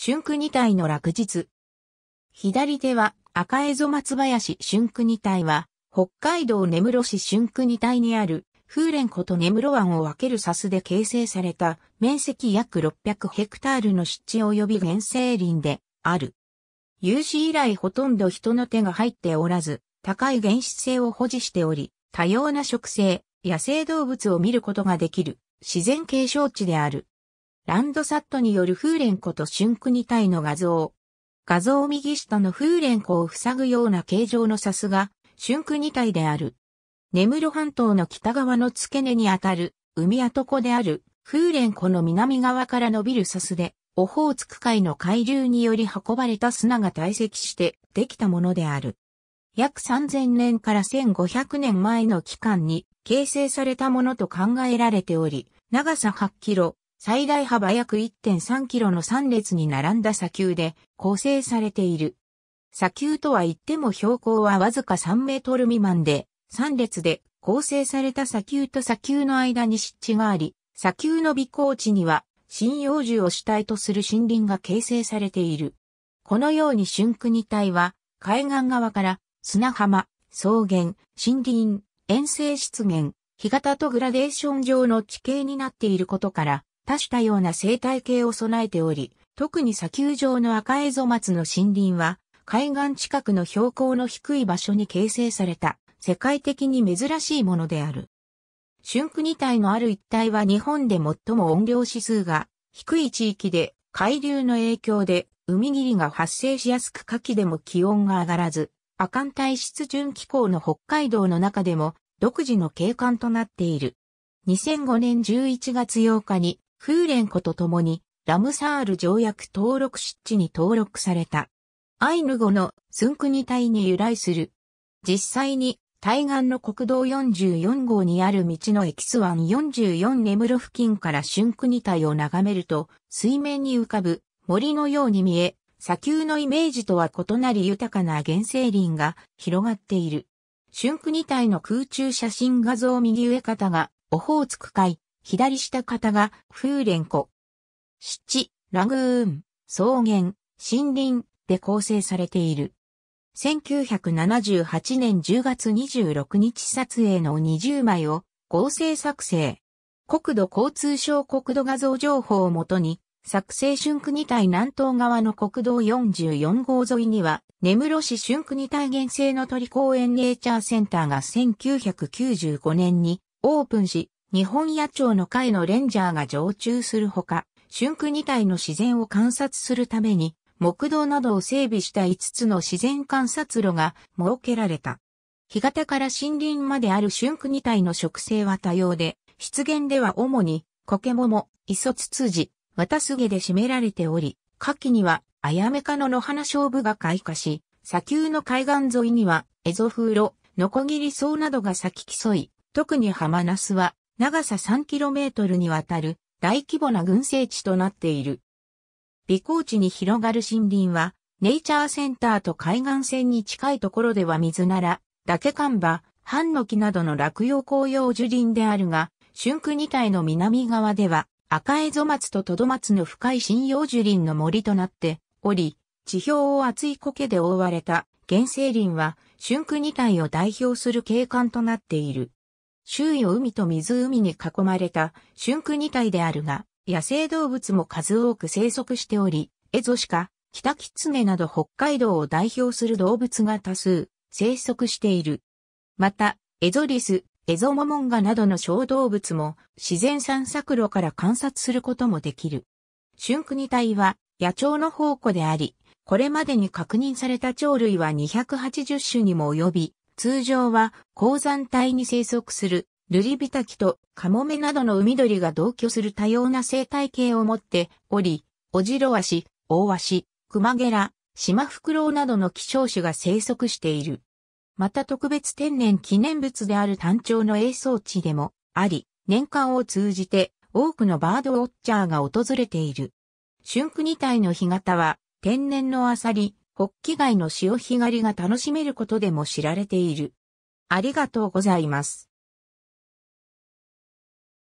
春区二体の落日。左手は赤蝦夷松林春区二体は、北海道根室市春区二体にある、風蓮湖と根室湾を分ける砂州で形成された、面積約600ヘクタールの湿地及び原生林で、ある。有史以来ほとんど人の手が入っておらず、高い原始性を保持しており、多様な植生、野生動物を見ることができる、自然継承地である。ランドサットによる風連湖と春二体の画像。画像右下の風連湖を塞ぐような形状のサスが、春二体である。根室半島の北側の付け根にあたる、海跡湖である、風連湖の南側から伸びるサスで、オホーツク海の海流により運ばれた砂が堆積してできたものである。約3000年から1500年前の期間に形成されたものと考えられており、長さ8キロ、最大幅約1.3キロの3列に並んだ砂丘で構成されている。砂丘とは言っても標高はわずか3メートル未満で、3列で構成された砂丘と砂丘の間に湿地があり、砂丘の微高地には針葉樹を主体とする森林が形成されている。このように春国帯は、海岸側から砂浜、草原、森林、遠征湿原、干潟とグラデーション上の地形になっていることから、多種多様な生態系を備えており、特に砂丘上の赤エゾマツの森林は、海岸近くの標高の低い場所に形成された、世界的に珍しいものである。春区二体のある一帯は日本で最も音量指数が低い地域で、海流の影響で海霧が発生しやすく夏季でも気温が上がらず、亜寒帯湿潤気候の北海道の中でも独自の景観となっている。2005年11月8日にフーレン湖と共にラムサール条約登録湿地に登録された。アイヌ語のスンクニ隊に由来する。実際に対岸の国道44号にある道のエキスワン44根室付近からシュンクニ隊を眺めると水面に浮かぶ森のように見え、砂丘のイメージとは異なり豊かな原生林が広がっている。シュンクニ隊の空中写真画像右上方がオホーツク海左下方が風蓮湖。湿地、ラグーン、草原、森林で構成されている。1978年10月26日撮影の20枚を合成作成。国土交通省国土画像情報をもとに、作成春国体南東側の国道44号沿いには、根室市春国体原生の鳥公園ネイチャーセンターが1995年にオープンし、日本野鳥の会のレンジャーが常駐するほか、春区2体の自然を観察するために、木道などを整備した5つの自然観察路が設けられた。干潟から森林まである春区2体の植生は多様で、湿原では主に、コケモモ、イソツツジ、ワタスゲで占められており、夏季には、アヤメノの花勝負が開花し、砂丘の海岸沿いには、エゾフウロ、ノコギリソウなどが咲き競い、特にハマナスは長さ 3km にわたる大規模な群生地となっている。美高地に広がる森林は、ネイチャーセンターと海岸線に近いところでは水なら、岳、看板、ハンノキなどの落葉紅葉樹林であるが、春区二体の南側では、赤蝦夷松とトド松の深い針葉樹林の森となっており、地表を厚い苔で覆われた原生林は、春区二体を代表する景観となっている。周囲を海と湖に囲まれた春区二体であるが、野生動物も数多く生息しており、エゾシカ、キタキツネなど北海道を代表する動物が多数生息している。また、エゾリス、エゾモモンガなどの小動物も自然散策路から観察することもできる。春二体は野鳥の宝庫であり、これまでに確認された鳥類は280種にも及び、通常は鉱山帯に生息するルリビタキとカモメなどの海鳥が同居する多様な生態系を持っており、オジロワシ、オオワシ、クマゲラ、シマフクロウなどの希少種が生息している。また特別天然記念物である単調の栄装地でもあり、年間を通じて多くのバードウォッチャーが訪れている。春区二体の干潟は天然のアサリ、国旗貝の潮干狩りが楽しめることでも知られている。ありがとうございます。